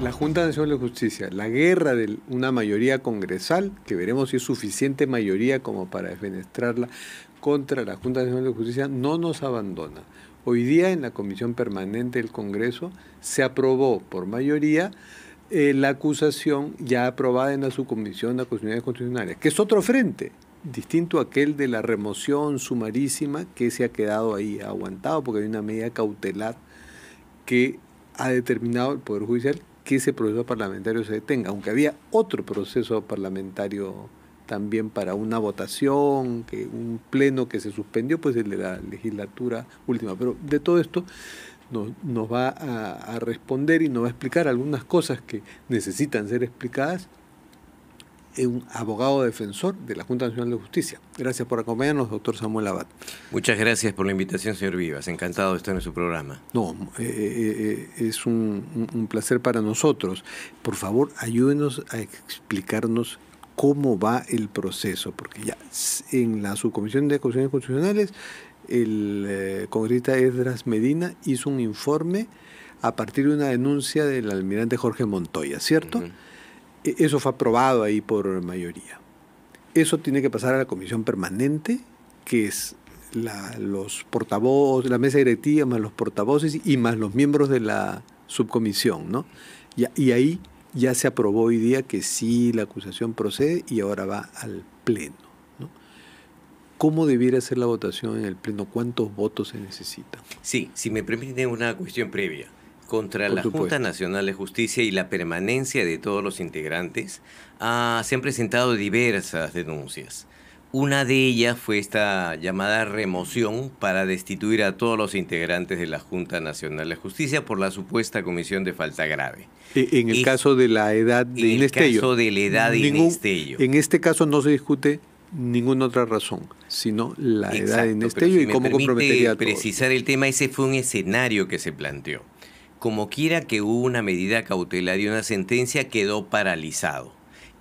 La Junta Nacional de Justicia, la guerra de una mayoría congresal, que veremos si es suficiente mayoría como para desfenestrarla, contra la Junta Nacional de Justicia, no nos abandona. Hoy día en la Comisión Permanente del Congreso se aprobó por mayoría eh, la acusación ya aprobada en la subcomisión de acusaciones constitucionales, que es otro frente, distinto a aquel de la remoción sumarísima que se ha quedado ahí aguantado porque hay una medida cautelar que ha determinado el Poder Judicial que ese proceso parlamentario se detenga, aunque había otro proceso parlamentario también para una votación, que un pleno que se suspendió, pues el de la legislatura última. Pero de todo esto nos, nos va a, a, responder y nos va a explicar algunas cosas que necesitan ser explicadas un abogado defensor de la Junta Nacional de Justicia. Gracias por acompañarnos, doctor Samuel Abad. Muchas gracias por la invitación, señor Vivas. Encantado de estar en su programa. No, eh, eh, es un, placer para nosotros. Por favor, ayúdenos a explicarnos cómo va el proceso, porque ya en la subcomisión de Cuestiones constitucionales, el eh, congresista Edras Medina hizo un informe a partir de una denuncia del almirante Jorge Montoya, ¿cierto? E-, eso fue aprobado ahí por mayoría. Eso tiene que pasar a la comisión permanente, que es la, los portavoces, la mesa directiva más los portavoces y más los miembros de la subcomisión, ¿no? Y, ahí ya se aprobó hoy día que sí la acusación procede y ahora va al pleno cómo debiera ser la votación en el Pleno, cuántos votos se necesitan. Sí, si me permiten una cuestión previa contra la Junta Nacional de Justicia y la permanencia de todos los integrantes, ah, se han presentado diversas denuncias. Una de ellas fue esta llamada remoción para destituir a todos los integrantes de la Junta Nacional de Justicia por la supuesta comisión de falta grave. E, en el caso de la edad de En el caso de la edad de Inestello. En este caso no se discute ninguna otra razón, sino la edad de Inestello y cómo comprometería a precisar el tema, ese fue un escenario que se planteó como quiera que hubo una medida cautelar y una sentencia, quedó paralizado.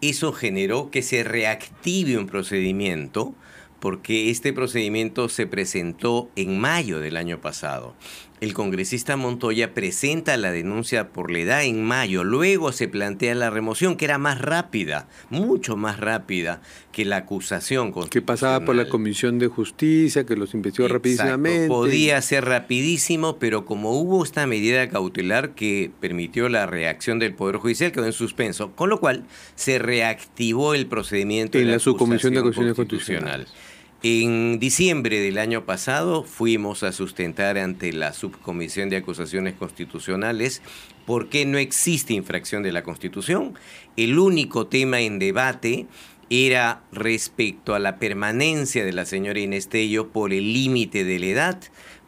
Eso generó que se reactive un procedimiento porque este procedimiento se presentó en mayo del año pasado. El congresista Montoya presenta la denuncia por la edad en mayo, luego se plantea la remoción que era más rápida, mucho más rápida que la acusación. Que pasaba por la Comisión de Justicia, que los investigó Exacto. Podía ser rapidísimo, pero como hubo esta medida cautelar que permitió la reacción del Poder Judicial, quedó en suspenso, con lo cual se reactivó el procedimiento. En la, subcomisión de acusaciones constitucionales. En diciembre del año pasado fuimos a sustentar ante la Subcomisión de Acusaciones Constitucionales por qué no existe infracción de la Constitución. El único tema en debate era respecto a la permanencia de la señora Inestello por el límite de la edad.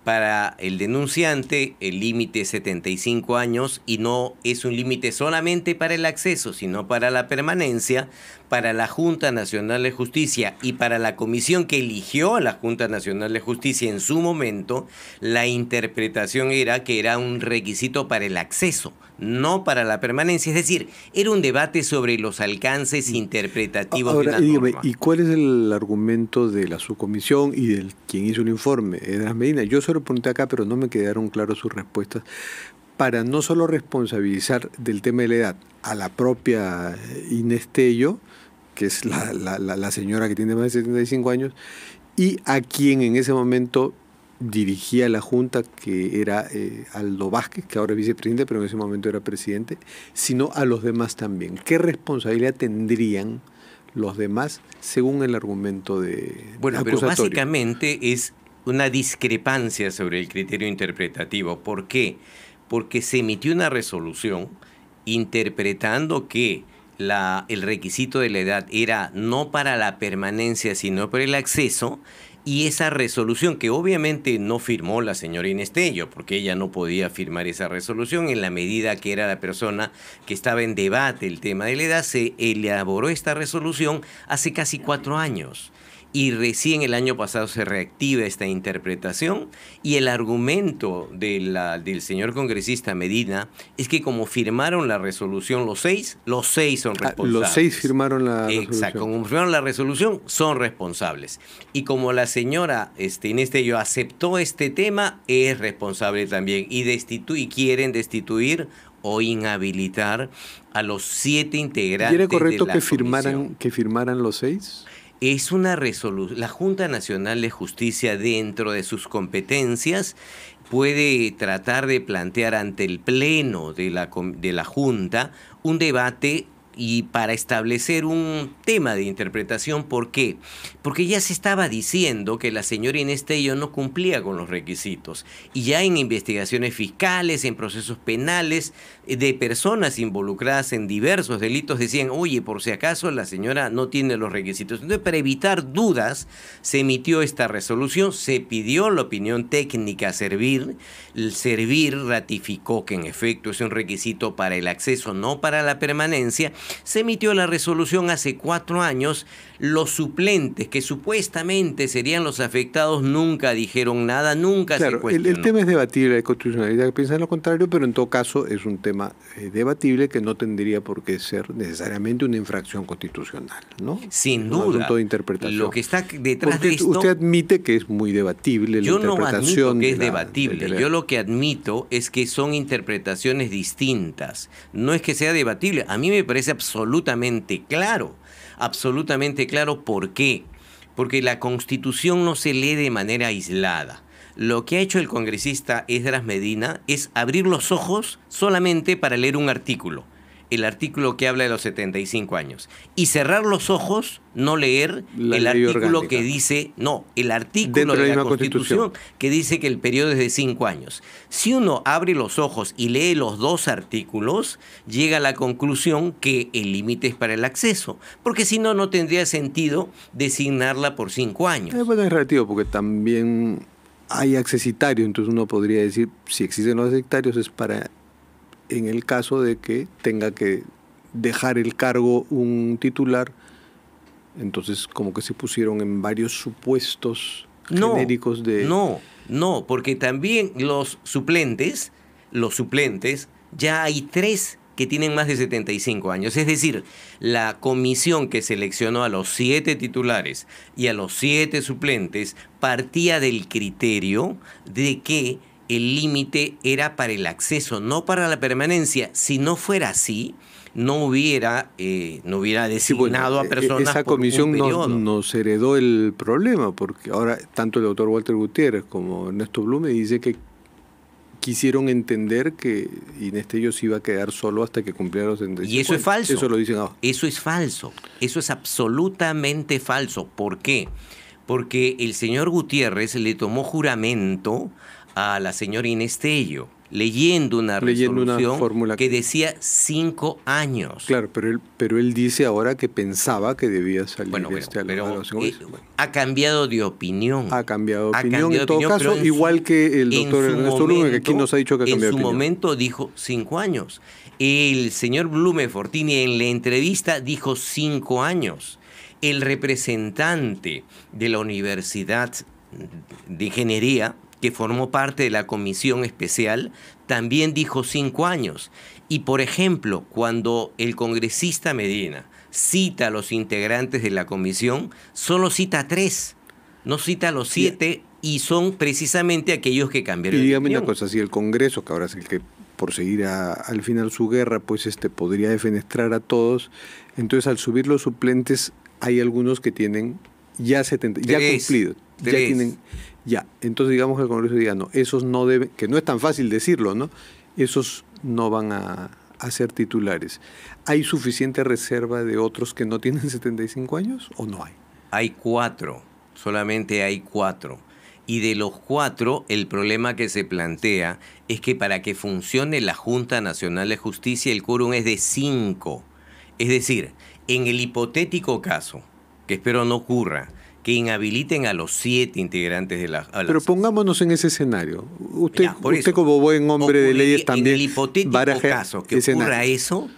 Para el denunciante, el límite es 75 años y no es un límite solamente para el acceso, sino para la permanencia, para la Junta Nacional de Justicia y para la comisión que eligió a la Junta Nacional de Justicia en su momento, la interpretación era que era un requisito para el acceso, no para la permanencia. Es decir, era un debate sobre los alcances mm. interpretativos de la dígame, ¿Y cuál es el argumento de la subcomisión y del quien hizo el informe? Edras Medina. Yo solo pregunté acá, pero no me quedaron claras sus respuestas para no solo responsabilizar del tema de la edad a la propia inestello que es la, la, señora que tiene más de 75 años, y a quien en ese momento dirigía la Junta, que era eh, Aldo Vázquez, que ahora es vicepresidente, pero en ese momento era presidente, sino a los demás también. ¿Qué responsabilidad tendrían los demás según el argumento de... Bueno, pero básicamente es una discrepancia sobre el criterio interpretativo. ¿Por qué? Porque se emitió una resolución interpretando que el requisito de la edad era no para la permanencia, sino para el acceso, y esa resolución, que obviamente no firmó la señora Inestello, porque ella no podía firmar esa resolución en la medida que era la persona que estaba en debate el tema de la edad, se elaboró esta resolución hace casi cuatro años y recién el año pasado se reactiva esta interpretación y el argumento de la, del señor congresista Medina es que como firmaron la resolución los seis, los seis son responsables. Ah, los seis firmaron la resolución. Exacto, como firmaron la resolución son responsables. Y como la señora este, Inés yo aceptó este tema, es responsable también y, quieren destituir o inhabilitar a los siete integrantes. era correcto que, firmaran, que firmaran los seis? es una la Junta Nacional de Justicia dentro de sus competencias puede tratar de plantear ante el Pleno de la, de la Junta un debate y para establecer un tema de interpretación. ¿Por qué? Porque ya se estaba diciendo que la señora Inestello no cumplía con los requisitos. Y ya en investigaciones fiscales, en procesos penales, eh, de personas involucradas en diversos delitos, decían, oye, por si acaso la señora no tiene los requisitos. Entonces, para evitar dudas, se emitió esta resolución, se pidió la opinión técnica a Servir. El Servir ratificó que en efecto es un requisito para el acceso, no para la permanencia se emitió la resolución hace cuatro años los suplentes, que supuestamente serían los afectados, nunca dijeron nada, nunca se cuestionó. El, el tema es debatible, la constitucionalidad piensa lo contrario, pero en todo caso es un tema eh, debatible que no tendría por qué ser necesariamente una infracción constitucional, ¿no? Sin duda. Lo que está detrás de esto... Usted admite que es muy debatible la interpretación. Yo no admito que es debatible. Yo lo que admito es que son interpretaciones distintas. No es que sea debatible. A mí me parece absolutamente claro absolutamente claro por qué. Porque la constitución no se lee de manera aislada. Lo que ha hecho el congresista Esdras Medina es abrir los ojos solamente para leer un artículo el artículo que habla de los 75 años. Y cerrar los ojos, no leer el artículo que dice, no, el artículo de la, Constitución, que dice que el periodo es de 5 años. Si uno abre los ojos y lee los dos artículos, llega a la conclusión que el límite es para el acceso, porque si no, no tendría sentido designarla por 5 años. Eh, bueno, es relativo, porque también hay accesitarios, entonces uno podría decir, si existen los accesitarios es para en el caso de que tenga que dejar el cargo un titular. Entonces, como que se pusieron en varios supuestos no, genéricos de... No, no, porque también los suplentes, los suplentes, ya hay tres que tienen más de 75 años. Es decir, la comisión que seleccionó a los siete titulares y a los siete suplentes partía del criterio de que el límite era para el acceso, no para la permanencia. Si no fuera así, no hubiera, eh, no hubiera designado a e-, personas. Esa comisión nos, heredó el problema, porque ahora tanto el doctor Walter Gutiérrez como Ernesto Blume dice que quisieron entender que Inés se iba a quedar solo hasta que cumpliera los Y eso es falso. Eso lo Eso es falso. Eso es absolutamente falso. ¿Por qué? Porque el señor Gutiérrez le tomó juramento a la señora Inestello, leyendo una resolución que decía cinco años. Claro, pero él, pero él dice ahora que pensaba que debía salir este Ha cambiado de opinión. Ha cambiado de opinión. en todo caso, igual que el doctor Ernesto momento, que aquí nos ha dicho que ha cambiado En su momento dijo cinco años. El señor Blume Fortini en la entrevista dijo cinco años. El representante de la Universidad de Ingeniería que formó parte de la comisión especial, también dijo cinco años. Y por ejemplo, cuando el congresista Medina cita a los integrantes de la comisión, solo cita tres, no cita a los siete y son precisamente aquellos que cambiaron. Y dígame una cosa, si el Congreso, que ahora es el que por seguir al final su guerra, pues este podría defenestrar a todos, entonces al subir los suplentes hay algunos que tienen ya 70, ya cumplido, ya tienen. Ya, entonces digamos que el Congreso diga, no, esos no deben, que no es tan fácil decirlo, ¿no? Esos no van a, a ser titulares. ¿Hay suficiente reserva de otros que no tienen 75 años o no hay? Hay cuatro, solamente hay cuatro. Y de los cuatro, el problema que se plantea es que para que funcione la Junta Nacional de Justicia, el quórum es de cinco. Es decir, en el hipotético caso, que espero no ocurra, que inhabiliten a los siete integrantes de la... Pero pongámonos en ese escenario. Usted, como buen hombre de leyes también... En el hipotético caso que ocurra eso,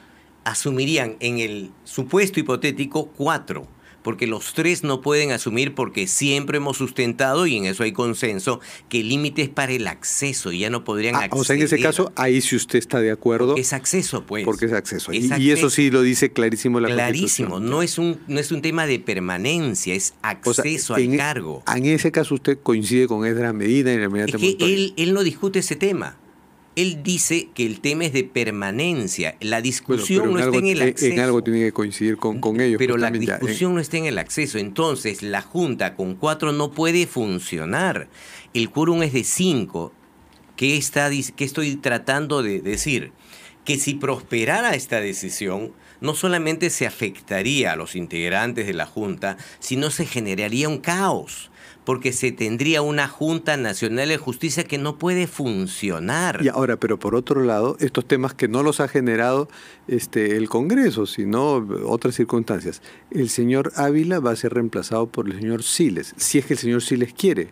asumirían en el supuesto hipotético cuatro porque los tres no pueden asumir porque siempre hemos sustentado, y en eso hay consenso, que el límite es para el acceso y ya no podrían acceder. Ah, o sea, en ese caso, ahí si usted está de acuerdo. Es acceso, pues. Porque es acceso. y, eso sí lo dice clarísimo la Clarísimo, no es, un, no es un tema de permanencia, es acceso en, al e- cargo. En ese caso usted coincide con Edra Medina en la medida es que él, él no discute ese tema. Él dice que el tema es de permanencia. La discusión no está en, el acceso. En algo tiene que coincidir con, con ellos. Pero pues, la eh. discusión no está en el acceso. Entonces, la Junta con cuatro no puede funcionar. El quórum es de cinco. ¿Qué, está, qué estoy tratando de decir? Que si prosperara esta decisión, no solamente se afectaría a los integrantes de la Junta, sino se generaría un caos porque se tendría una Junta Nacional de Justicia que no puede funcionar. Y ahora, pero por otro lado, estos temas que no los ha generado este, el Congreso, sino otras circunstancias. El señor Ávila va a ser reemplazado por el señor Siles, si es que el señor Siles quiere.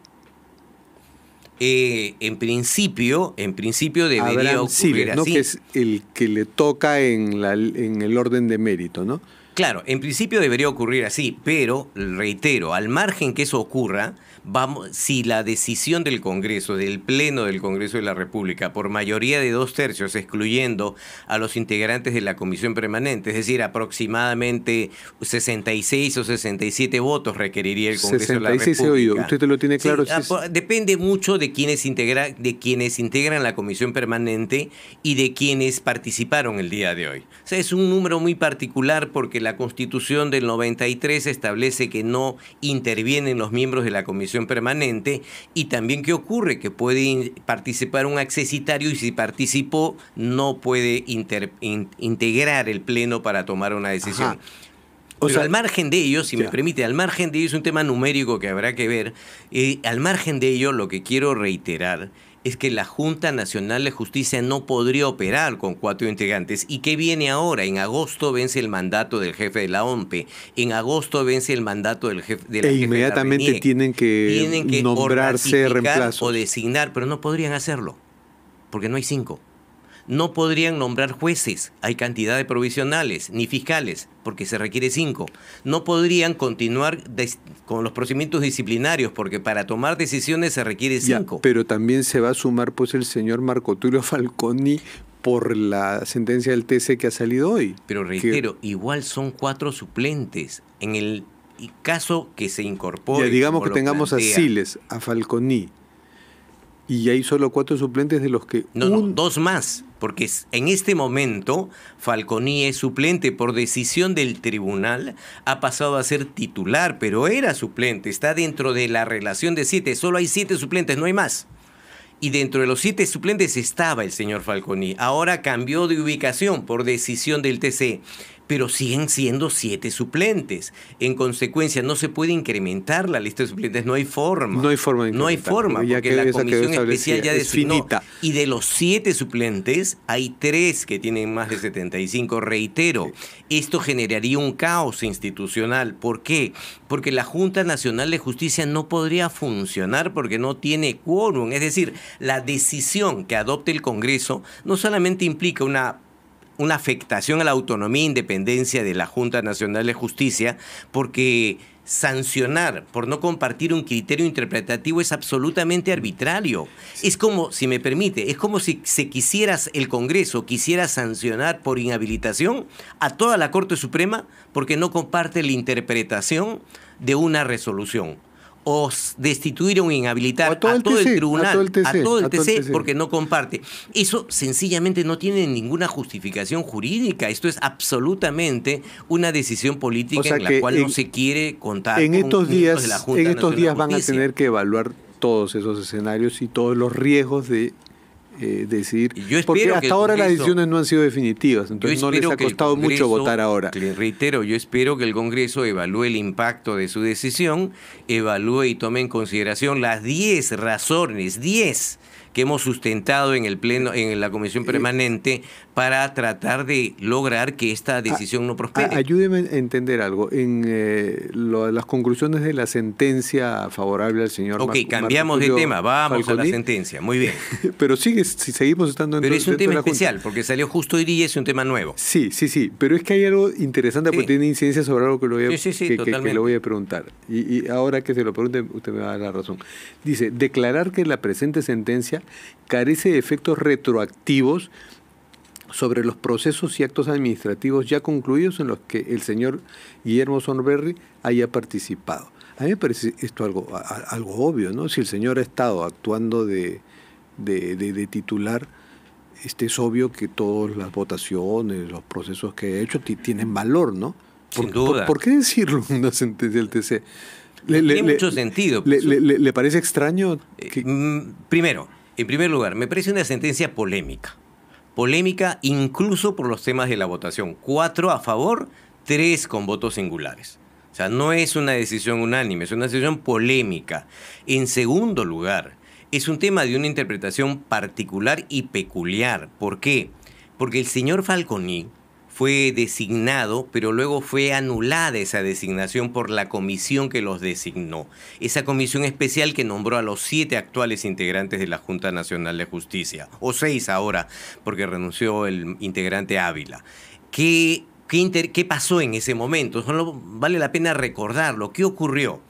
Eh, en principio, en principio debería Abraham así. ¿no? Que es el que le toca en, la, en el orden de mérito, ¿no? Claro, en principio debería ocurrir así, pero reitero, al margen que eso ocurra, vamos, si la decisión del Congreso, del Pleno del Congreso de la República, por mayoría de dos tercios, excluyendo a los integrantes de la Comisión Permanente, es decir, aproximadamente 66 o 67 votos requeriría el Congreso de la República. usted te lo tiene claro. Ah, pues, depende mucho de quienes, integra, de quienes integran la Comisión Permanente y de quienes participaron el día de hoy. O sea, es un número muy particular porque la Constitución del 93 establece que no intervienen los miembros de la Comisión permanente y también qué ocurre, que puede participar un accesitario y si participó no puede integrar el pleno para tomar una decisión. O sea, al margen de ello, si me permite, al margen de ello es un tema numérico que habrá que ver, eh, al margen de ello lo que quiero reiterar es que la Junta Nacional de Justicia no podría operar con cuatro integrantes. ¿Y qué viene ahora? En agosto vence el mandato del jefe de la OMPE. En agosto vence el mandato del e jefe de la E inmediatamente tienen que, tienen que nombrarse O designar, pero no podrían hacerlo, porque no hay cinco no podrían nombrar jueces, hay cantidad de provisionales, ni fiscales, porque se requiere cinco. No podrían continuar con los procedimientos disciplinarios, porque para tomar decisiones se requiere cinco. pero también se va a sumar pues el señor Marco Tulio Falconi por la sentencia del TC que ha salido hoy. Pero reitero, igual son cuatro suplentes. En el caso que se incorpore. digamos que tengamos a Siles, a Falconi, y hay solo cuatro suplentes de los que... No, no, dos más porque en este momento Falconi es suplente por decisión del tribunal, ha pasado a ser titular, pero era suplente, está dentro de la relación de siete, solo hay siete suplentes, no hay más. Y dentro de los siete suplentes estaba el señor Falconi. Ahora cambió de ubicación por decisión del TC pero siguen siendo siete suplentes. En consecuencia, no se puede incrementar la lista de suplentes, no hay forma. No hay forma. De no hay forma, ya porque la comisión especial ya designó. Y de los siete suplentes, hay tres que tienen más de 75. Reitero, esto generaría un caos institucional. ¿Por qué? Porque la Junta Nacional de Justicia no podría funcionar porque no tiene quórum. Es decir, la decisión que adopte el Congreso no solamente implica una una afectación a la autonomía e independencia de la Junta Nacional de Justicia, porque sancionar por no compartir un criterio interpretativo es absolutamente arbitrario. Es como, si me permite, es como si se quisieras, el Congreso quisiera sancionar por inhabilitación a toda la Corte Suprema porque no comparte la interpretación de una resolución o destituir o inhabilitar a todo, el, tribunal, a todo el, TC, porque no comparte. Eso sencillamente no tiene ninguna justificación jurídica. Esto es absolutamente una decisión política en la cual no se quiere contar en estos días, En estos días van a tener que evaluar todos esos escenarios y todos los riesgos de eh, decidir. porque hasta ahora las decisiones no han sido definitivas, entonces no les ha costado mucho votar ahora. reitero, yo espero que el Congreso evalúe el impacto de su decisión, evalúe y tome en consideración las 10 razones, 10 que hemos sustentado en el pleno, en la comisión eh, permanente para tratar de lograr que esta decisión no prospere. Ayúdeme a entender algo. En eh, las conclusiones de la sentencia favorable al señor. Ok, cambiamos de tema. Vamos a la sentencia. Muy bien. pero sigue, si seguimos estando. en Pero es un tema especial porque salió justo hoy día es un tema nuevo. Sí, sí, sí. Pero es que hay algo interesante porque tiene incidencia sobre algo que lo voy a, lo voy a preguntar. Y, y ahora que se lo pregunte usted me va a dar la razón. Dice declarar que la presente sentencia carece de efectos retroactivos sobre los procesos y actos administrativos ya concluidos en los que el señor Guillermo Sonberry haya participado. A mí me parece esto algo, algo obvio, ¿no? Si el señor ha estado actuando de, titular, este, es obvio que todas las votaciones, los procesos que ha hecho tienen valor, ¿no? Por, Sin duda. Por, qué decirlo en una sentencia del TC? tiene mucho sentido. Le, pues, parece extraño? Eh, mm, primero, en primer lugar, me parece una sentencia polémica. Polémica incluso por los temas de la votación. Cuatro a favor, tres con votos singulares. O sea, no es una decisión unánime, es una decisión polémica. En segundo lugar, es un tema de una interpretación particular y peculiar. ¿Por qué? Porque el señor Falconi fue designado, pero luego fue anulada esa designación por la comisión que los designó. Esa comisión especial que nombró a los siete actuales integrantes de la Junta Nacional de Justicia, o seis ahora, porque renunció el integrante Ávila. ¿Qué, pasó en ese momento? Solo vale la pena recordarlo. ¿Qué ocurrió?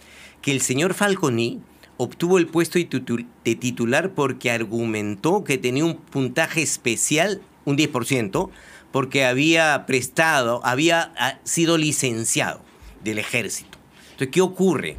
Que el señor Falconi, obtuvo el puesto de titular porque argumentó que tenía un puntaje especial, un 10%, porque había prestado, había ah, sido licenciado del ejército. Entonces, ¿qué ocurre?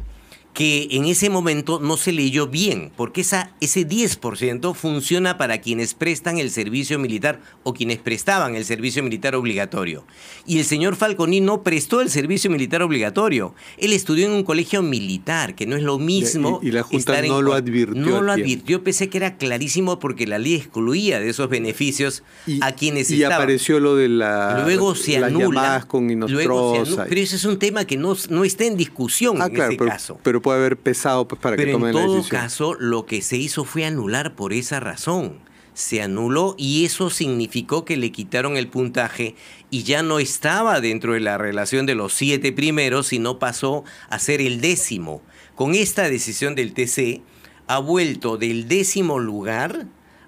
que en ese momento no se leyó bien, porque esa, ese 10% funciona para quienes prestan el servicio militar o quienes prestaban el servicio militar obligatorio. Y el señor Falconi no prestó el servicio militar obligatorio. Él estudió en un colegio militar, que no es lo mismo. Y, la Junta no lo advirtió. No lo advirtió, pensé que era clarísimo porque la ley excluía de esos beneficios a quienes y estaban. Y apareció lo de la, luego se anula, Luego pero ese es un tema que no, no está en discusión ah, en este caso. Pero puede haber pesado pues, para que tomen la decisión. En todo caso, lo que se hizo fue anular por esa razón. Se anuló y eso significó que le quitaron el puntaje y ya no estaba dentro de la relación de los siete primeros, sino pasó a ser el décimo. Con esta decisión del TC, ha vuelto del décimo lugar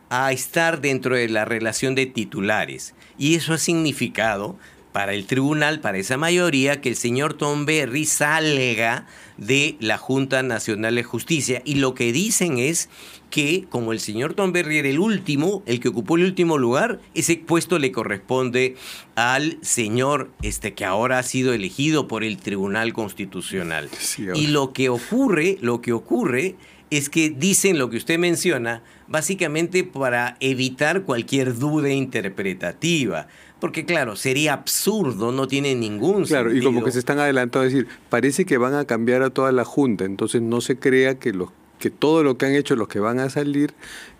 a estar dentro de la relación de titulares. Y eso ha significado para el tribunal, para esa mayoría, que el señor Tom Berry salga de la Junta Nacional de Justicia. Y lo que dicen es que, como el señor Tom Berry era el último, el que ocupó el último lugar, ese puesto le corresponde al señor este, que ahora ha sido elegido por el Tribunal Constitucional. y lo que ocurre, lo que ocurre es que dicen lo que usted menciona básicamente para evitar cualquier duda interpretativa. Porque claro, sería absurdo, no tiene ningún claro, sentido. Claro, y como que se están adelantando a decir, parece que van a cambiar a toda la Junta, entonces no se crea que los que todo lo que han hecho los que van a salir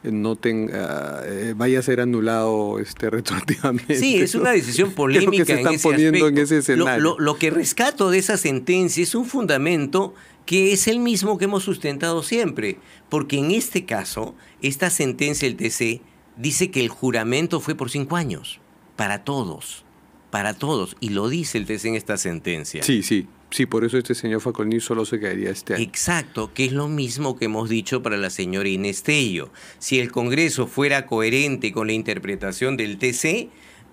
eh, no tenga, ah, eh, vaya a ser anulado este, retroactivamente. Sí, es una decisión polémica. que están poniendo en ese Lo, que rescato de esa sentencia es un fundamento que es el mismo que hemos sustentado siempre, porque en este caso, esta sentencia el TC dice que el juramento fue por cinco años, para todos, para todos, y lo dice el TC en esta sentencia. Sí, sí. Sí, por eso este señor Facolni solo se quedaría este año. Exacto, que es lo mismo que hemos dicho para la señora Inestello. Si el Congreso fuera coherente con la interpretación del TC,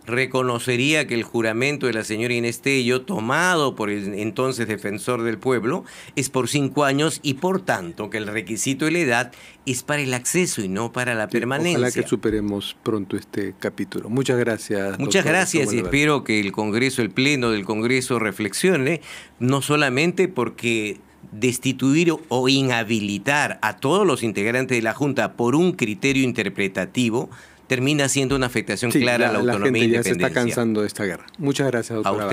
reconocería que el juramento de la señora Inestello, tomado por el entonces defensor del pueblo, es por cinco años y por tanto que el requisito de la edad es para el acceso y no para la permanencia. Ojalá que superemos pronto este capítulo. Muchas gracias. Muchas gracias y espero que el Congreso, el Pleno del Congreso reflexione, no solamente porque destituir o inhabilitar a todos los integrantes de la Junta por un criterio interpretativo, termina siendo una afectación clara a la autonomía la gente e ya se está cansando de esta guerra. Muchas gracias, doctora.